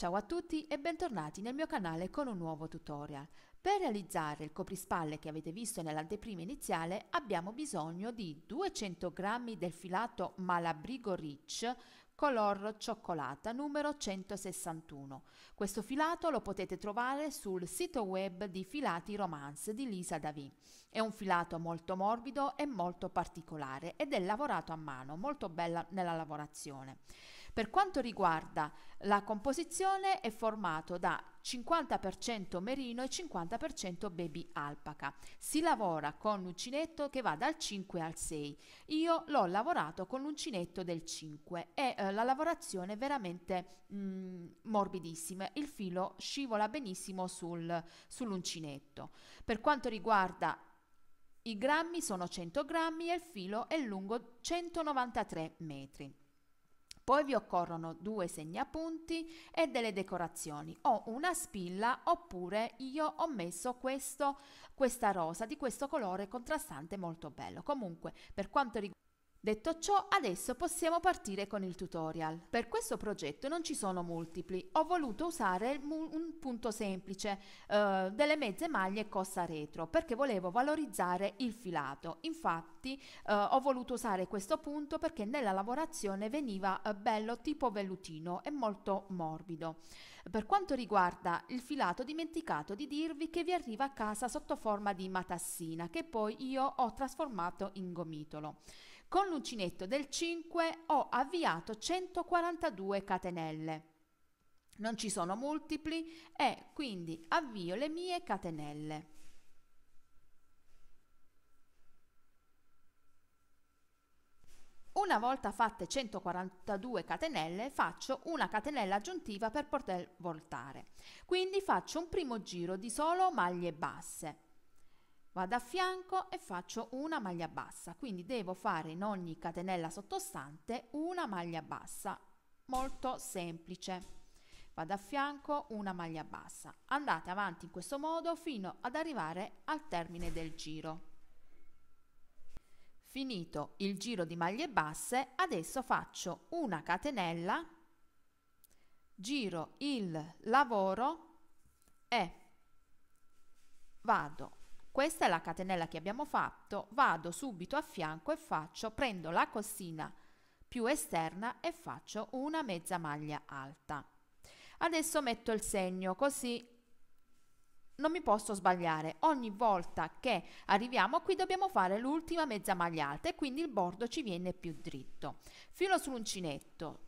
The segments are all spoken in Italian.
Ciao a tutti e bentornati nel mio canale con un nuovo tutorial. Per realizzare il coprispalle che avete visto nell'anteprima iniziale abbiamo bisogno di 200 g del filato Malabrigo Rich color cioccolata numero 161. Questo filato lo potete trovare sul sito web di Filati Romance di Lisa Davì. È un filato molto morbido e molto particolare ed è lavorato a mano, molto bella nella lavorazione. Per quanto riguarda la composizione è formato da 50% merino e 50% baby alpaca. Si lavora con uncinetto che va dal 5 al 6. Io l'ho lavorato con l'uncinetto del 5 e eh, la lavorazione è veramente mh, mm, morbidissima. Il filo scivola benissimo sul, sull'uncinetto. Per quanto riguarda i grammi sono 100 grammi e il filo è lungo 193 metri. Poi vi occorrono due segnapunti e delle decorazioni o una spilla oppure io ho messo questo, questa rosa di questo colore contrastante molto bello. Comunque per quanto riguarda Detto ciò, adesso possiamo partire con il tutorial. Per questo progetto non ci sono multipli, ho voluto usare un punto semplice, eh, delle mezze maglie e costa retro, perché volevo valorizzare il filato. Infatti eh, ho voluto usare questo punto perché nella lavorazione veniva eh, bello tipo vellutino e molto morbido. Per quanto riguarda il filato, ho dimenticato di dirvi che vi arriva a casa sotto forma di matassina, che poi io ho trasformato in gomitolo. Con l'uncinetto del 5 ho avviato 142 catenelle. Non ci sono multipli e quindi avvio le mie catenelle. Una volta fatte 142 catenelle faccio una catenella aggiuntiva per poter voltare. Quindi faccio un primo giro di solo maglie basse vado a fianco e faccio una maglia bassa, quindi devo fare in ogni catenella sottostante una maglia bassa, molto semplice. Vado a fianco, una maglia bassa. Andate avanti in questo modo fino ad arrivare al termine del giro. Finito il giro di maglie basse, adesso faccio una catenella, giro il lavoro e vado questa è la catenella che abbiamo fatto, vado subito a fianco e faccio, prendo la costina più esterna e faccio una mezza maglia alta. Adesso metto il segno così non mi posso sbagliare. Ogni volta che arriviamo qui dobbiamo fare l'ultima mezza maglia alta e quindi il bordo ci viene più dritto. Filo sull'uncinetto.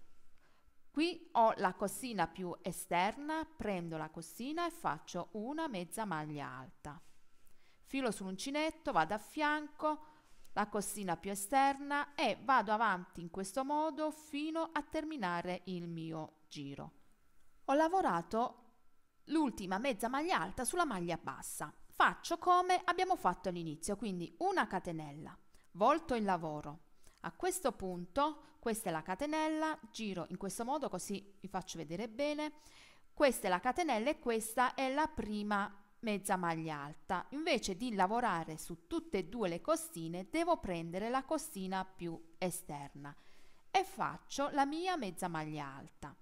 Qui ho la costina più esterna, prendo la costina e faccio una mezza maglia alta filo sull'uncinetto, vado a fianco, la costina più esterna e vado avanti in questo modo fino a terminare il mio giro. Ho lavorato l'ultima mezza maglia alta sulla maglia bassa. Faccio come abbiamo fatto all'inizio, quindi una catenella, volto il lavoro. A questo punto, questa è la catenella, giro in questo modo così vi faccio vedere bene. Questa è la catenella e questa è la prima mezza maglia alta, invece di lavorare su tutte e due le costine devo prendere la costina più esterna e faccio la mia mezza maglia alta.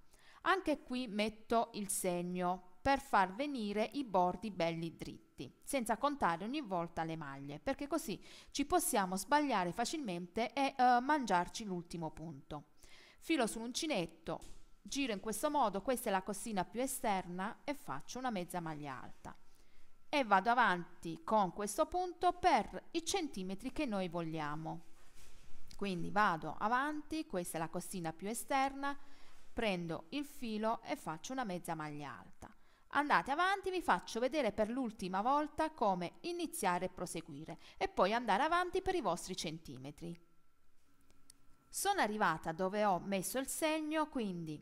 Anche qui metto il segno per far venire i bordi belli dritti, senza contare ogni volta le maglie, perché così ci possiamo sbagliare facilmente e eh, mangiarci l'ultimo punto. Filo sull'uncinetto, giro in questo modo, questa è la costina più esterna e faccio una mezza maglia alta e vado avanti con questo punto per i centimetri che noi vogliamo. Quindi vado avanti, questa è la costina più esterna, prendo il filo e faccio una mezza maglia alta. Andate avanti, vi faccio vedere per l'ultima volta come iniziare e proseguire e poi andare avanti per i vostri centimetri. Sono arrivata dove ho messo il segno, quindi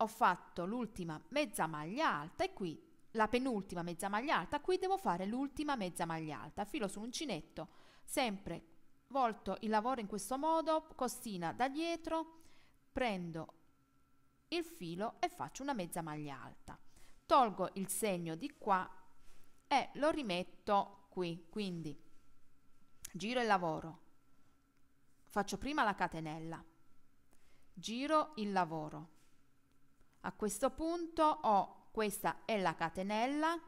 ho fatto l'ultima mezza maglia alta e qui la penultima mezza maglia alta, qui devo fare l'ultima mezza maglia alta, filo sull'uncinetto, sempre volto il lavoro in questo modo, costina da dietro, prendo il filo e faccio una mezza maglia alta. Tolgo il segno di qua e lo rimetto qui, quindi giro il lavoro, faccio prima la catenella, giro il lavoro. A questo punto ho questa è la catenella,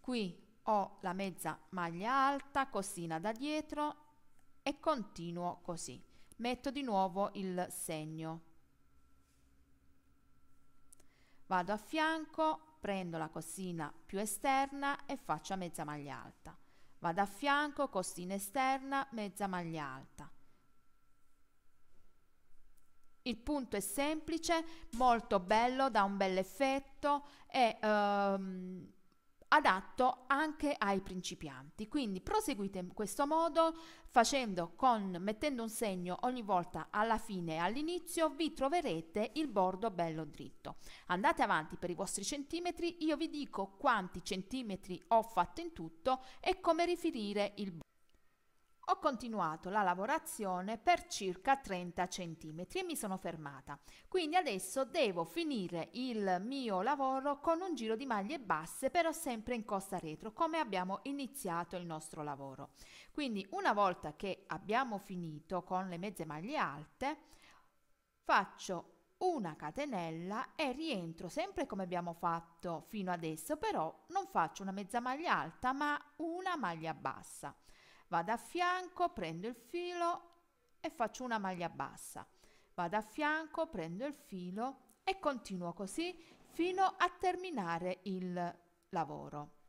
qui ho la mezza maglia alta, cosina da dietro e continuo così. Metto di nuovo il segno. Vado a fianco, prendo la cosina più esterna e faccio mezza maglia alta. Vado a fianco, cosina esterna, mezza maglia alta il punto è semplice, molto bello, dà un bel effetto e ehm, adatto anche ai principianti. Quindi proseguite in questo modo facendo con mettendo un segno ogni volta alla fine e all'inizio vi troverete il bordo bello dritto. Andate avanti per i vostri centimetri, io vi dico quanti centimetri ho fatto in tutto e come rifinire il bordo. Ho continuato la lavorazione per circa 30 cm e mi sono fermata. Quindi adesso devo finire il mio lavoro con un giro di maglie basse però sempre in costa retro come abbiamo iniziato il nostro lavoro. Quindi una volta che abbiamo finito con le mezze maglie alte faccio una catenella e rientro sempre come abbiamo fatto fino adesso però non faccio una mezza maglia alta ma una maglia bassa vado a fianco, prendo il filo e faccio una maglia bassa, vado a fianco, prendo il filo e continuo così fino a terminare il lavoro.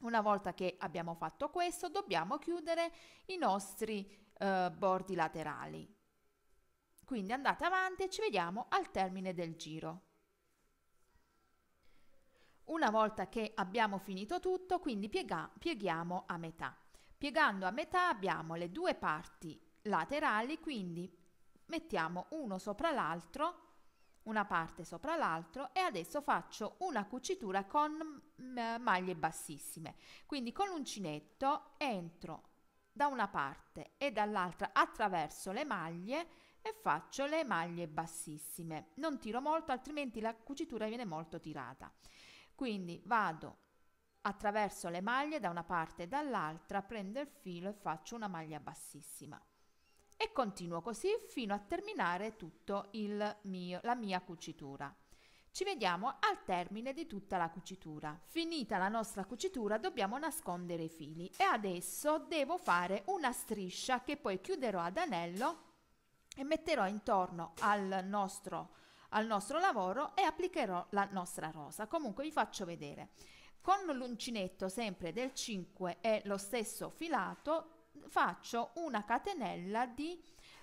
Una volta che abbiamo fatto questo dobbiamo chiudere i nostri eh, bordi laterali. Quindi andate avanti e ci vediamo al termine del giro. Una volta che abbiamo finito tutto, quindi piega, pieghiamo a metà. Piegando a metà abbiamo le due parti laterali, quindi mettiamo uno sopra l'altro, una parte sopra l'altro e adesso faccio una cucitura con mm, maglie bassissime. Quindi con l'uncinetto entro da una parte e dall'altra attraverso le maglie e faccio le maglie bassissime. Non tiro molto altrimenti la cucitura viene molto tirata. Quindi vado attraverso le maglie da una parte e dall'altra, prendo il filo e faccio una maglia bassissima. E continuo così fino a terminare tutta la mia cucitura. Ci vediamo al termine di tutta la cucitura. Finita la nostra cucitura dobbiamo nascondere i fili e adesso devo fare una striscia che poi chiuderò ad anello e metterò intorno al nostro, al nostro lavoro e applicherò la nostra rosa. Comunque vi faccio vedere. Con l'uncinetto sempre del 5 e lo stesso filato faccio una catenella di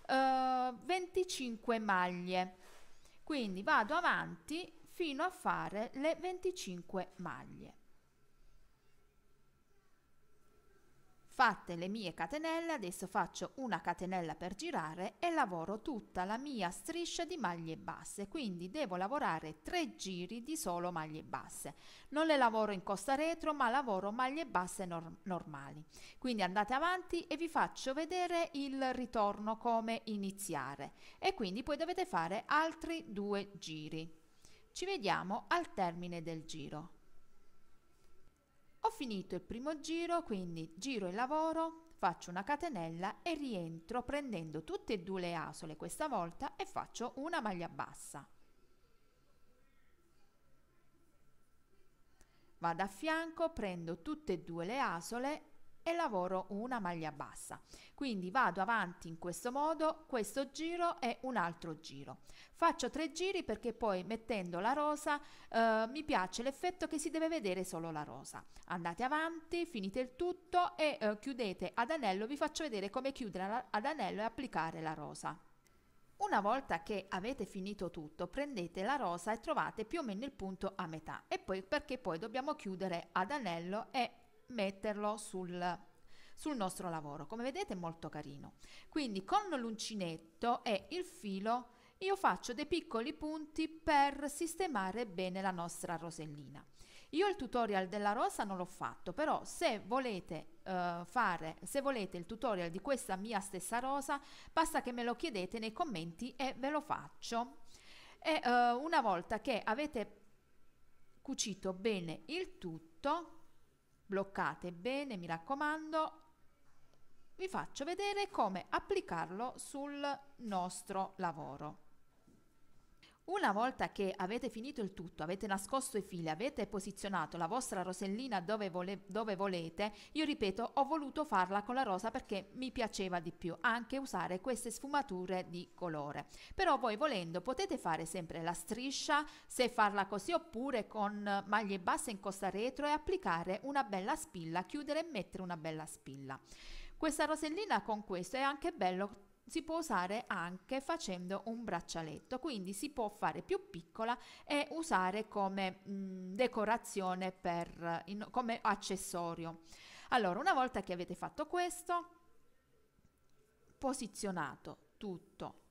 eh, 25 maglie. Quindi vado avanti fino a fare le 25 maglie. Fatte le mie catenelle, adesso faccio una catenella per girare e lavoro tutta la mia striscia di maglie basse, quindi devo lavorare tre giri di solo maglie basse. Non le lavoro in costa retro, ma lavoro maglie basse norm normali. Quindi andate avanti e vi faccio vedere il ritorno come iniziare e quindi poi dovete fare altri due giri. Ci vediamo al termine del giro. Ho finito il primo giro, quindi giro il lavoro, faccio una catenella e rientro prendendo tutte e due le asole questa volta e faccio una maglia bassa. Vado a fianco, prendo tutte e due le asole e lavoro una maglia bassa. Quindi vado avanti in questo modo, questo giro e un altro giro. Faccio tre giri perché poi mettendo la rosa eh, mi piace l'effetto che si deve vedere solo la rosa. Andate avanti, finite il tutto e eh, chiudete ad anello, vi faccio vedere come chiudere ad anello e applicare la rosa. Una volta che avete finito tutto, prendete la rosa e trovate più o meno il punto a metà e poi perché poi dobbiamo chiudere ad anello e metterlo sul, sul nostro lavoro. Come vedete è molto carino. Quindi con l'uncinetto e il filo io faccio dei piccoli punti per sistemare bene la nostra rosellina. Io il tutorial della rosa non l'ho fatto, però se volete eh, fare, se volete il tutorial di questa mia stessa rosa, basta che me lo chiedete nei commenti e ve lo faccio. E eh, una volta che avete cucito bene il tutto, bloccate bene, mi raccomando, vi faccio vedere come applicarlo sul nostro lavoro. Una volta che avete finito il tutto, avete nascosto i fili, avete posizionato la vostra rosellina dove, vole dove, volete, io ripeto, ho voluto farla con la rosa perché mi piaceva di più anche usare queste sfumature di colore. Però voi volendo potete fare sempre la striscia, se farla così oppure con maglie basse in costa retro e applicare una bella spilla, chiudere e mettere una bella spilla. Questa rosellina con questo è anche bello si può usare anche facendo un braccialetto, quindi si può fare più piccola e usare come mh, mm, decorazione, per, in, come accessorio. Allora, una volta che avete fatto questo, posizionato tutto,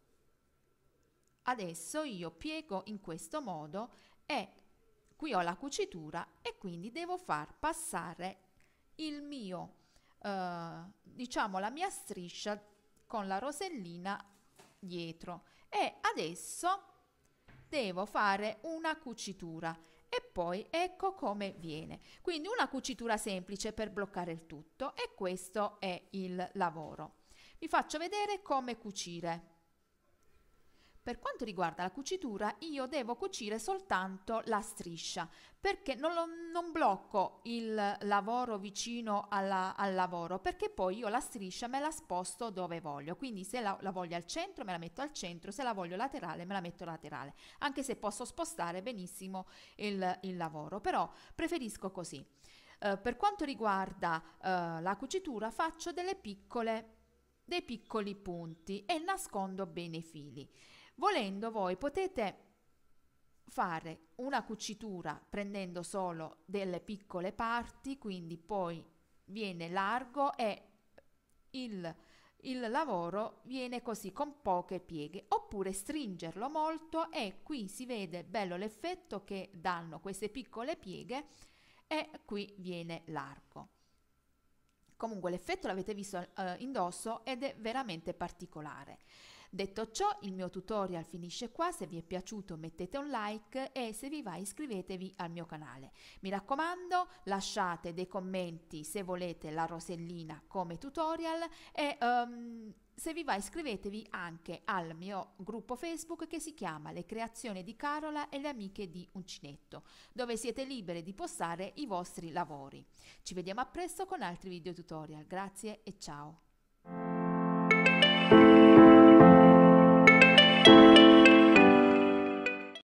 adesso io piego in questo modo e qui ho la cucitura e quindi devo far passare il mio, eh, diciamo la mia striscia con la rosellina dietro e adesso devo fare una cucitura e poi ecco come viene quindi una cucitura semplice per bloccare il tutto e questo è il lavoro vi faccio vedere come cucire per quanto riguarda la cucitura, io devo cucire soltanto la striscia perché non, lo, non blocco il lavoro vicino alla, al lavoro perché poi io la striscia me la sposto dove voglio. Quindi se la, la, voglio al centro me la metto al centro, se la voglio laterale me la metto laterale, anche se posso spostare benissimo il, il lavoro, però preferisco così. Eh, per quanto riguarda eh, la cucitura faccio delle piccole dei piccoli punti e nascondo bene i fili. Volendo voi potete fare una cucitura prendendo solo delle piccole parti, quindi poi viene largo e il, il lavoro viene così con poche pieghe, oppure stringerlo molto e qui si vede bello l'effetto che danno queste piccole pieghe e qui viene largo. Comunque l'effetto l'avete visto eh, indosso ed è veramente particolare. Detto ciò, il mio tutorial finisce qua, se vi è piaciuto mettete un like e se vi va iscrivetevi al mio canale. Mi raccomando, lasciate dei commenti se volete la rosellina come tutorial e... Um, se vi va iscrivetevi anche al mio gruppo Facebook che si chiama Le creazioni di Carola e le amiche di Uncinetto, dove siete libere di postare i vostri lavori. Ci vediamo a presto con altri video tutorial. Grazie e ciao!